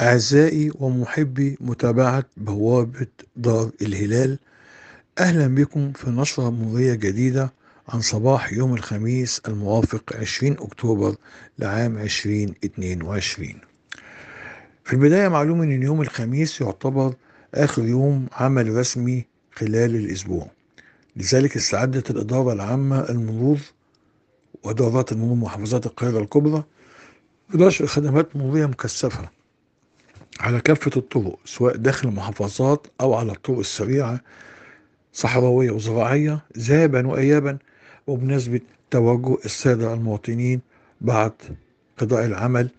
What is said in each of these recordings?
أعزائي ومحبي متابعة بوابة دار الهلال أهلا بكم في نشرة مرية جديدة عن صباح يوم الخميس الموافق 20 أكتوبر لعام 2022 في البداية معلوم أن يوم الخميس يعتبر آخر يوم عمل رسمي خلال الأسبوع لذلك استعدت الإدارة العامة المرور وإدارات المرور محافظات القاهرة الكبرى لنشر خدمات مرورية مكثفة على كافة الطرق سواء داخل المحافظات أو على الطرق السريعة صحراوية وزراعية ذهابا وإيابا وبنسبة توجه السادة المواطنين بعد قضاء العمل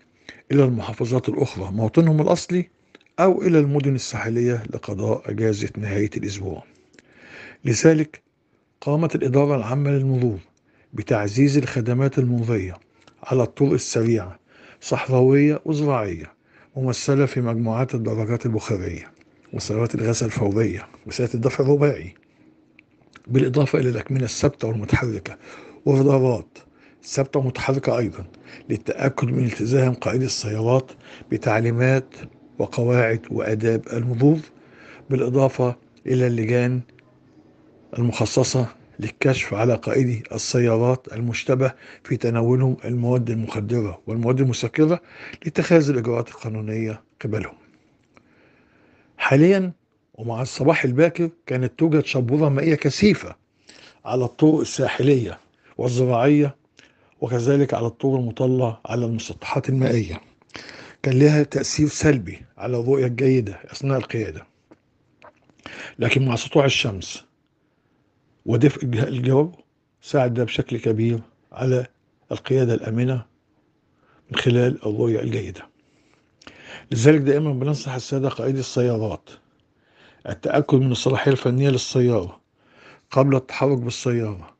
إلى المحافظات الأخرى موطنهم الأصلي أو إلى المدن الساحلية لقضاء أجازة نهاية الأسبوع لذلك قامت الإدارة العامة للمرور بتعزيز الخدمات المرورية على الطرق السريعة صحراوية وزراعية ممثلة في مجموعات الدرجات البخارية وسيارات الغاز الفورية وسيارات الدفع الرباعي بالإضافة إلى الأكمنة الثابتة والمتحركة والرادارات ثابتة ومتحركة أيضا للتأكد من التزام قائد السيارات بتعليمات وقواعد وآداب المرور بالإضافة إلى اللجان المخصصة للكشف على قائدي السيارات المشتبه في تناولهم المواد المخدرة والمواد المسكرة لاتخاذ الإجراءات القانونية قبلهم حاليا ومع الصباح الباكر كانت توجد شبورة مائية كثيفة على الطرق الساحلية والزراعية وكذلك على الطرق المطلة على المسطحات المائية كان لها تأثير سلبي على الرؤية الجيدة أثناء القيادة لكن مع سطوع الشمس ودفء الجو ساعد بشكل كبير على القيادة الآمنة من خلال الرؤية الجيدة لذلك دائما بننصح السادة قائدي السيارات التأكد من الصلاحية الفنية للسيارة قبل التحرك بالسيارة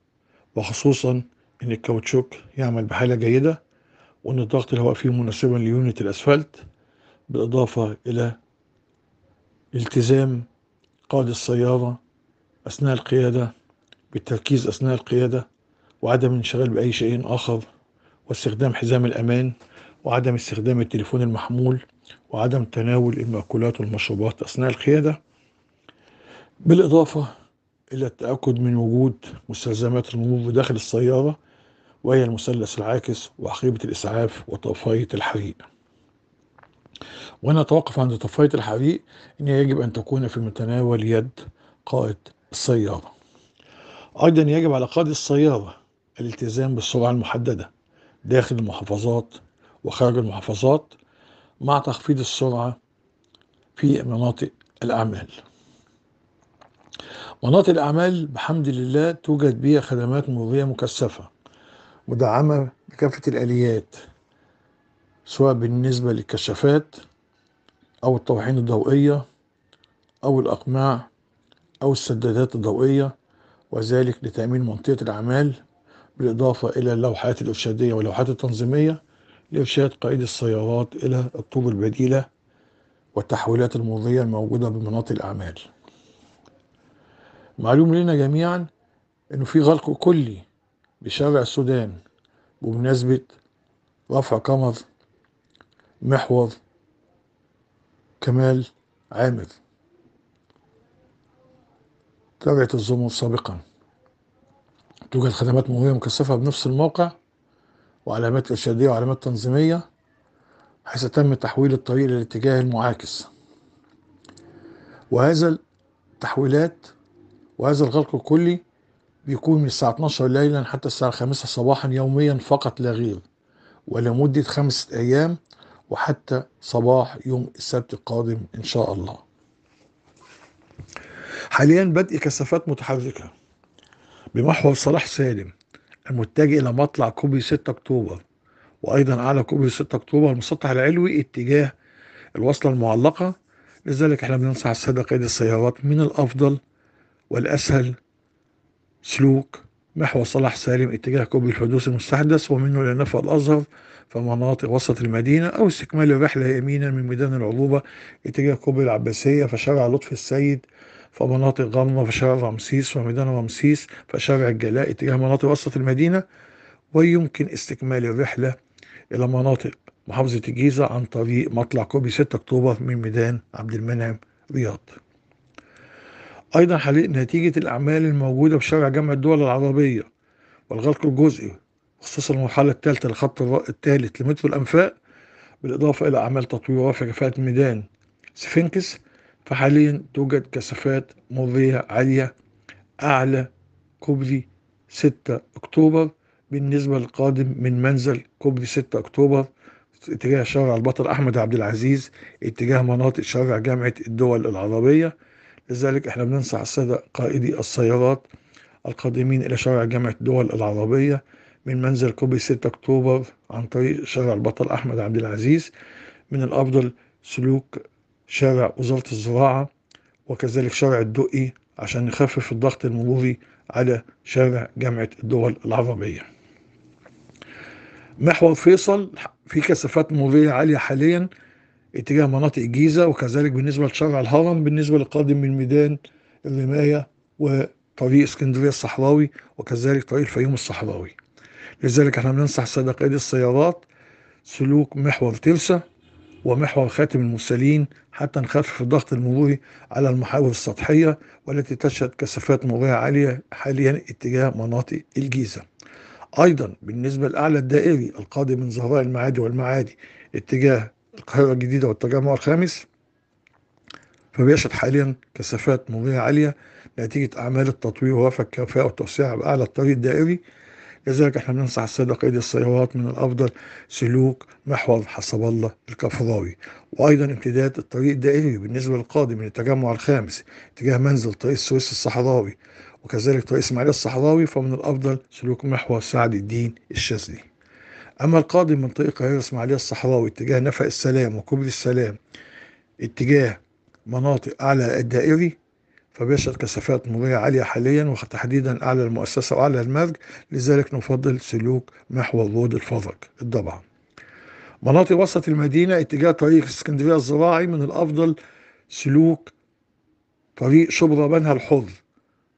وخصوصا أن الكاوتشوك يعمل بحالة جيدة وأن الضغط الهواء فيه مناسبا ليونت الأسفلت بالإضافة إلى التزام قائد السيارة أثناء القيادة بالتركيز أثناء القيادة وعدم الانشغال بأي شيء آخر واستخدام حزام الأمان وعدم استخدام التليفون المحمول وعدم تناول المأكولات والمشروبات أثناء القيادة بالإضافة إلى التأكد من وجود مستلزمات المرور داخل السيارة وهي المثلث العاكس وحقيبة الإسعاف وطفاية الحريق ونتوقف عند طفاية الحريق أن يجب أن تكون في متناول يد قائد السيارة أيضا يجب على قائد السيارة الالتزام بالسرعة المحددة داخل المحافظات وخارج المحافظات مع تخفيض السرعة في مناطق الأعمال مناطق الأعمال بحمد لله توجد بها خدمات مرورية مكثفة مدعمة بكافة الآليات سواء بالنسبة للكشافات أو الطواحين الضوئية أو الأقماع أو السدادات الضوئية وذلك لتأمين منطقة الأعمال بالإضافة إلى اللوحات الإرشادية واللوحات التنظيمية لإرشاد قائد السيارات إلى الطوب البديلة والتحويلات المرضية الموجودة بمناطق الأعمال معلوم لنا جميعا أنه في غلق كلي بشارع السودان بمناسبة رفع قمر محور كمال عامر تابعت الزمور سابقا توجد خدمات مهوية مكثفة بنفس الموقع وعلامات إرشادية وعلامات تنظيمية حيث تم تحويل الطريق للاتجاه المعاكس وهذا التحويلات وهذا الغلق الكلي بيكون من الساعة 12 ليلا حتى الساعة 5 صباحا يوميا فقط لا غير ولمدة خمسة أيام وحتى صباح يوم السبت القادم إن شاء الله حاليا بدء كثافات متحركة بمحور صلاح سالم المتجه إلى مطلع كوبري 6 أكتوبر وأيضا على كوبري 6 أكتوبر المسطح العلوي اتجاه الوصلة المعلقة لذلك احنا بننصح السادة قيد السيارات من الأفضل والأسهل سلوك محور صلاح سالم اتجاه كوبري الحدوث المستحدث ومنه إلى نفق الأزهر فمناطق وسط المدينة أو استكمال الرحلة يمينا من ميدان العروبة اتجاه كوبري العباسية فشارع لطفي السيد فمناطق في فشارع رمسيس وميدان رمسيس فشارع الجلاء اتجاه مناطق وسط المدينة ويمكن استكمال الرحلة إلى مناطق محافظة الجيزة عن طريق مطلع كوبي 6 أكتوبر من ميدان عبد المنعم رياض أيضا حريق نتيجة الأعمال الموجودة في شارع جامع الدول العربية والغلق الجزئي خصوصا المرحلة الثالثة للخط الثالث لمترو الأنفاق بالإضافة إلى أعمال تطوير رفع كفاءة ميدان سفنكس فحاليا توجد كثافات مضية عالية أعلى كوبري 6 أكتوبر بالنسبة للقادم من منزل كوبري 6 أكتوبر اتجاه شارع البطل أحمد عبد العزيز اتجاه مناطق شارع جامعة الدول العربية لذلك احنا بننصح السادة قائدي السيارات القادمين إلى شارع جامعة الدول العربية من منزل كوبري 6 أكتوبر عن طريق شارع البطل أحمد عبد العزيز من الأفضل سلوك شارع وزارة الزراعة وكذلك شارع الدقي عشان نخفف الضغط المروري على شارع جامعة الدول العربية محور فيصل في كثافات مرورية عالية حاليا اتجاه مناطق الجيزة وكذلك بالنسبة لشارع الهرم بالنسبة للقادم من ميدان الرماية وطريق اسكندرية الصحراوي وكذلك طريق الفيوم الصحراوي لذلك احنا بننصح السادة قائدي السيارات سلوك محور تلسة ومحور خاتم المرسلين حتى نخفف الضغط المروري على المحاور السطحية والتي تشهد كثافات مرورية عالية حاليا اتجاه مناطق الجيزة أيضا بالنسبة للأعلى الدائري القادم من زهراء المعادي والمعادي اتجاه القاهرة الجديدة والتجمع الخامس فبيشهد حاليا كثافات مرورية عالية نتيجة أعمال التطوير ورفع الكفاءة والتوسيع بأعلى الطريق الدائري كذلك احنا بننصح السادة قيادي السيارات من الأفضل سلوك محور حسب الله الكفراوي وأيضا امتداد الطريق الدائري بالنسبة للقادم من التجمع الخامس اتجاه منزل طريق السويس الصحراوي وكذلك طريق إسماعيل الصحراوي فمن الأفضل سلوك محور سعد الدين الشاذلي أما القادم من طريق قاهرة اسماعيليه الصحراوي اتجاه نفق السلام وكوبري السلام اتجاه مناطق أعلى الدائري فبيشهد كثافات مضية عالية حاليا وتحديدا أعلى المؤسسة وأعلى المرج لذلك نفضل سلوك محور رود الفرج الضبع مناطق وسط المدينة اتجاه طريق اسكندرية الزراعي من الأفضل سلوك طريق شبرا بنها الحر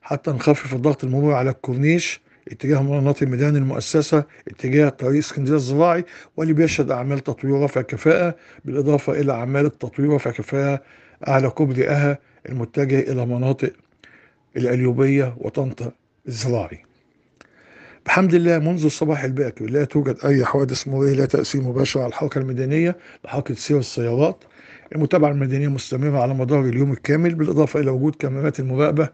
حتى نخفف الضغط المرور على الكورنيش اتجاه مناطق ميدان المؤسسة اتجاه طريق اسكندرية الزراعي واللي بيشهد أعمال تطوير رفع كفاءة بالإضافة إلى أعمال التطوير رفع كفاءة أعلى كوبري أها المتجه إلى مناطق الأليوبية وطنطا الزراعي بحمد الله منذ الصباح الباكر لا توجد أي حوادث مرورية لا تأثير مباشر على الحركة المدنية لحركة سير السيارات المتابعة المدنية مستمرة على مدار اليوم الكامل بالإضافة إلى وجود كاميرات المراقبة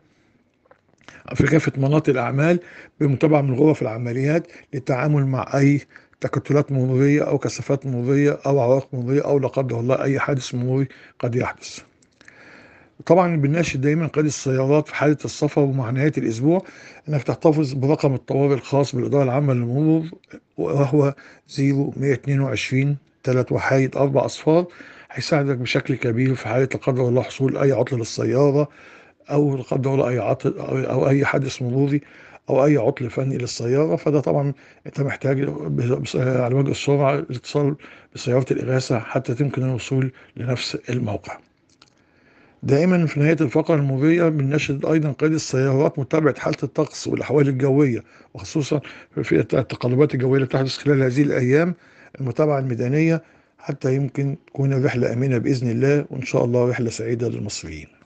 في كافة مناطق الأعمال بمتابعة من غرف العمليات للتعامل مع أي تكتلات مرورية أو كثافات مرورية أو عوائق مرورية أو لا قدر الله أي حادث مروري قد يحدث طبعا بنناشد دايما قيادة السيارات في حالة السفر ومع نهاية الأسبوع إنك تحتفظ برقم الطوارئ الخاص بالإدارة العامة للمرور وهو 0122 ثلاث وحايد اربع أصفار هيساعدك بشكل كبير في حالة لا قدر الله حصول أي عطل للسيارة أو لا قدر الله أي عطل أو أي حادث مروري أو أي عطل فني للسيارة فده طبعا أنت محتاج على وجه السرعة الاتصال بسيارة الإغاثة حتى تمكن الوصول لنفس الموقع. دائما في نهاية الفقرة الموجية بنناشد أيضا قيادة السيارات متابعة حالة الطقس والأحوال الجوية وخصوصا في التقلبات الجوية اللي تحدث خلال هذه الأيام المتابعة الميدانية حتى يمكن تكون الرحلة آمنة بإذن الله وإن شاء الله رحلة سعيدة للمصريين